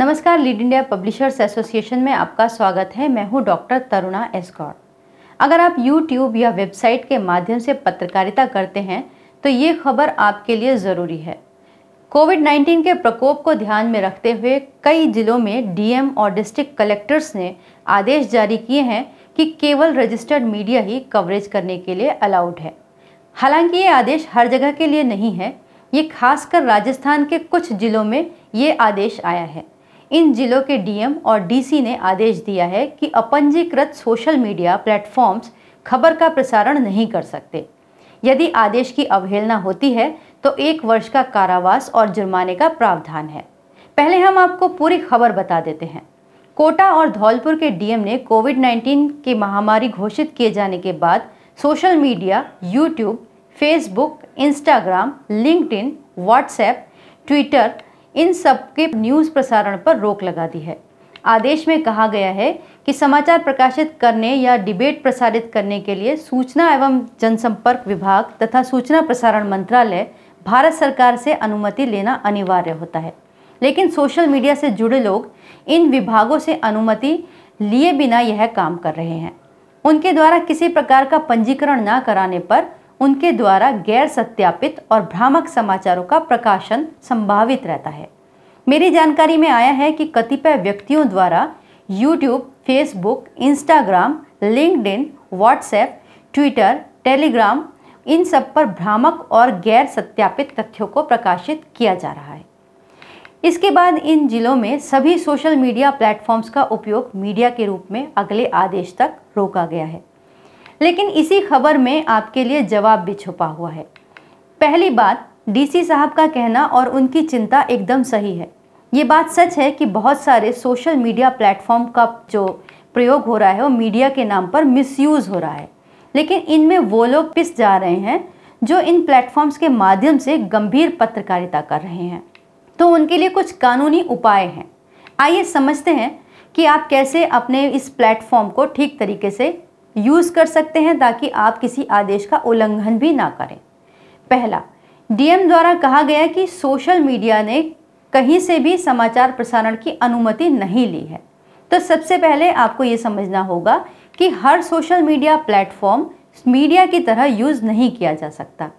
नमस्कार lead India publishers association में आपका स्वागत है मैं हूं डॉक्टर तरुणा एसगौर अगर आप यूट्यूब या वेबसाइट के माध्यम से पत्रकारिता करते हैं तो ये खबर आपके लिए ज़रूरी है कोविड 19 के प्रकोप को ध्यान में रखते हुए कई जिलों में डीएम और डिस्ट्रिक्ट कलेक्टर्स ने आदेश जारी किए हैं कि केवल रजिस्टर्ड मीडिया ही कवरेज करने के लिए अलाउड है हालांकि ये आदेश हर जगह के लिए नहीं है ये खासकर राजस्थान के कुछ जिलों में ये आदेश आया है इन जिलों के डीएम और डीसी ने आदेश दिया है कि अपंजीकृत सोशल मीडिया प्लेटफॉर्म्स खबर का प्रसारण नहीं कर सकते यदि आदेश की अवहेलना होती है तो एक वर्ष का कारावास और जुर्माने का प्रावधान है पहले हम आपको पूरी खबर बता देते हैं कोटा और धौलपुर के डीएम ने कोविड 19 की महामारी घोषित किए जाने के बाद social media YouTube Facebook Instagram इन व्हाट्सएप ट्विटर इन सब के न्यूज़ प्रसारण पर रोक लगा दी है आदेश में कहा गया है कि समाचार प्रकाशित करने या डिबेट प्रसारित करने के लिए सूचना एवं जनसंपर्क विभाग तथा सूचना प्रसारण मंत्रालय भारत सरकार से अनुमति लेना अनिवार्य होता है लेकिन सोशल मीडिया से जुड़े लोग इन विभागों से अनुमति लिए बिना यह काम कर रहे हैं उनके द्वारा किसी प्रकार का पंजीकरण न कराने पर उनके द्वारा गैर सत्यापित और भ्रामक समाचारों का प्रकाशन संभावित रहता है मेरी जानकारी में आया है कि कतिपय व्यक्तियों द्वारा YouTube Facebook Instagram LinkedIn WhatsApp Twitter Telegram इन सब पर भ्रामक और गैर सत्यापित तथ्यों को प्रकाशित किया जा रहा है इसके बाद इन जिलों में सभी सोशल मीडिया प्लेटफॉर्म्स का उपयोग मीडिया के रूप में अगले आदेश तक रोका गया है लेकिन इसी खबर में आपके लिए जवाब भी छुपा हुआ है पहली बात डीसी साहब का कहना और उनकी चिंता एकदम सही है ये बात सच है कि बहुत सारे सोशल मीडिया प्लेटफॉर्म का जो प्रयोग हो रहा है वो मीडिया के नाम पर मिसयूज़ हो रहा है लेकिन इनमें वो लोग पिस जा रहे हैं जो इन प्लेटफॉर्म्स के माध्यम से गंभीर पत्रकारिता कर रहे हैं तो उनके लिए कुछ कानूनी उपाय हैं आइए समझते हैं कि आप कैसे अपने इस प्लेटफॉर्म को ठीक तरीके से यूज़ कर सकते हैं ताकि आप किसी आदेश का उल्लंघन भी ना करें पहला डीएम द्वारा कहा गया कि सोशल मीडिया ने कहीं से भी समाचार प्रसारण की अनुमति नहीं ली है तो सबसे पहले आपको ये समझना होगा कि हर सोशल मीडिया प्लेटफॉर्म मीडिया की तरह यूज़ नहीं किया जा सकता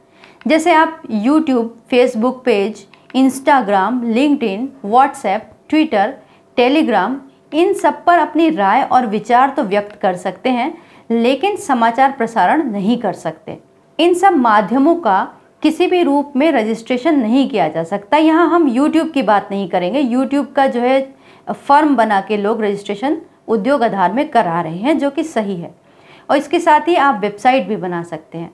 जैसे आप यूट्यूब फेसबुक पेज इंस्टाग्राम इन व्हाट्सएप ट्विटर टेलीग्राम इन सब पर अपनी राय और विचार तो व्यक्त कर सकते हैं लेकिन समाचार प्रसारण नहीं कर सकते इन सब माध्यमों का किसी भी रूप में रजिस्ट्रेशन नहीं किया जा सकता यहाँ हम यूट्यूब की बात नहीं करेंगे यूट्यूब का जो है फर्म बना के लोग रजिस्ट्रेशन उद्योग आधार में करा रहे हैं जो कि सही है और इसके साथ ही आप वेबसाइट भी बना सकते हैं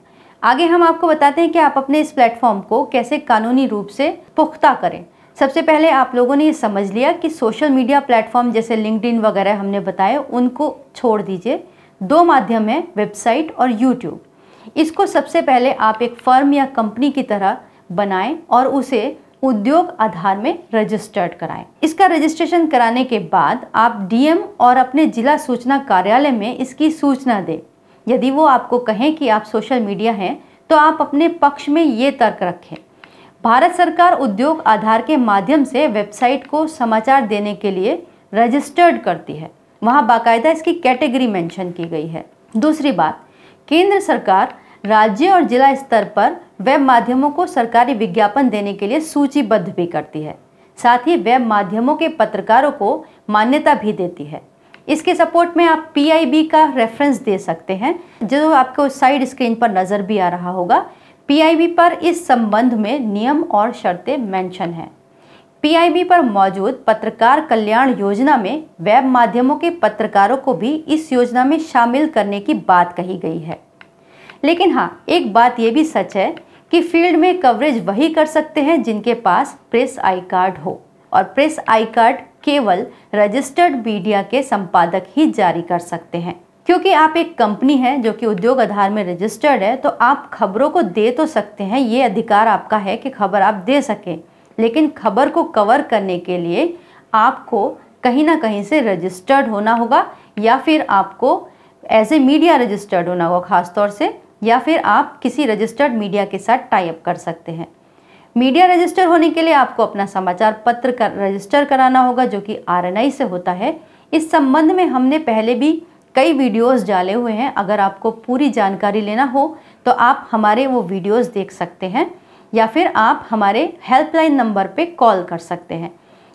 आगे हम आपको बताते हैं कि आप अपने इस प्लेटफॉर्म को कैसे कानूनी रूप से पुख्ता करें सबसे पहले आप लोगों ने ये समझ लिया कि सोशल मीडिया प्लेटफॉर्म जैसे लिंकड वगैरह हमने बताए उनको छोड़ दीजिए दो माध्यम है वेबसाइट और यूट्यूब इसको सबसे पहले आप एक फर्म या कंपनी की तरह बनाएं और उसे उद्योग आधार में रजिस्टर्ड कराएं। इसका रजिस्ट्रेशन कराने के बाद आप डीएम और अपने जिला सूचना कार्यालय में इसकी सूचना दें यदि वो आपको कहें कि आप सोशल मीडिया हैं तो आप अपने पक्ष में ये तर्क रखें भारत सरकार उद्योग आधार के माध्यम से वेबसाइट को समाचार देने के लिए रजिस्टर्ड करती है वहाँ बाकायदा इसकी कैटेगरी मेंशन की गई है दूसरी बात केंद्र सरकार राज्य और जिला स्तर पर वेब माध्यमों को सरकारी विज्ञापन देने के लिए सूचीबद्ध भी करती है साथ ही वेब माध्यमों के पत्रकारों को मान्यता भी देती है इसके सपोर्ट में आप पी का रेफरेंस दे सकते हैं जो आपको साइड स्क्रीन पर नज़र भी आ रहा होगा पी पर इस संबंध में नियम और शर्तें मेंशन हैं पीआईबी पर मौजूद पत्रकार कल्याण योजना में वेब माध्यमों के पत्रकारों को भी इस योजना में शामिल करने की बात कही गई है लेकिन हाँ एक बात ये भी सच है कि फील्ड में कवरेज वही कर सकते हैं जिनके पास प्रेस आई कार्ड हो और प्रेस आई कार्ड केवल रजिस्टर्ड मीडिया के संपादक ही जारी कर सकते हैं क्योंकि आप एक कंपनी है जो कि उद्योग आधार में रजिस्टर्ड है तो आप खबरों को दे तो सकते हैं ये अधिकार आपका है कि खबर आप दे सकें लेकिन खबर को कवर करने के लिए आपको कहीं ना कहीं से रजिस्टर्ड होना होगा या फिर आपको एज ए मीडिया रजिस्टर्ड होना होगा ख़ासतौर से या फिर आप किसी रजिस्टर्ड मीडिया के साथ टाइप कर सकते हैं मीडिया रजिस्टर होने के लिए आपको अपना समाचार पत्र कर रजिस्टर कराना होगा जो कि आर से होता है इस संबंध में हमने पहले भी कई वीडियोस डाले हुए हैं अगर आपको पूरी जानकारी लेना हो तो आप हमारे वो वीडियोस देख सकते हैं या फिर आप हमारे हेल्पलाइन नंबर पे कॉल कर सकते हैं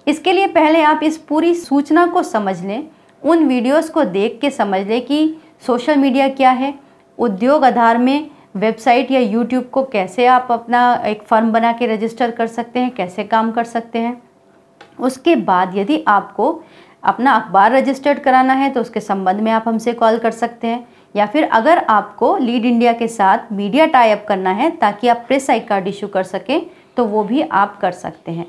इसके लिए पहले आप इस पूरी सूचना को समझ लें उन वीडियोस को देख के समझ लें कि सोशल मीडिया क्या है उद्योग आधार में वेबसाइट या यूट्यूब को कैसे आप अपना एक फर्म बना के रजिस्टर कर सकते हैं कैसे काम कर सकते हैं उसके बाद यदि आपको अपना अखबार रजिस्टर्ड कराना है तो उसके संबंध में आप हमसे कॉल कर सकते हैं या फिर अगर आपको लीड इंडिया के साथ मीडिया टाइप करना है ताकि आप प्रेस आई कार्ड इशू कर सकें तो वो भी आप कर सकते हैं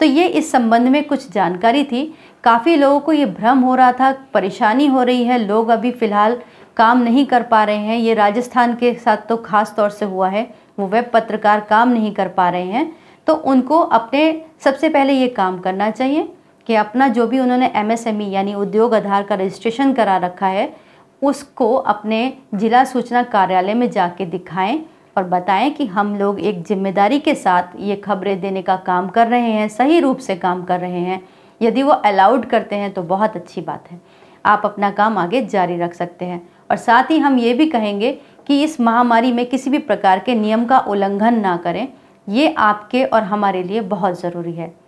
तो ये इस संबंध में कुछ जानकारी थी काफ़ी लोगों को ये भ्रम हो रहा था परेशानी हो रही है लोग अभी फ़िलहाल काम नहीं कर पा रहे हैं ये राजस्थान के साथ तो खास तौर से हुआ है वो वेब पत्रकार काम नहीं कर पा रहे हैं तो उनको अपने सबसे पहले ये काम करना चाहिए कि अपना जो भी उन्होंने एमएसएमई e, यानी उद्योग आधार का रजिस्ट्रेशन करा रखा है उसको अपने जिला सूचना कार्यालय में जाके दिखाएं और बताएं कि हम लोग एक जिम्मेदारी के साथ ये खबरें देने का काम कर रहे हैं सही रूप से काम कर रहे हैं यदि वो अलाउड करते हैं तो बहुत अच्छी बात है आप अपना काम आगे जारी रख सकते हैं और साथ ही हम ये भी कहेंगे कि इस महामारी में किसी भी प्रकार के नियम का उल्लंघन ना करें ये आपके और हमारे लिए बहुत ज़रूरी है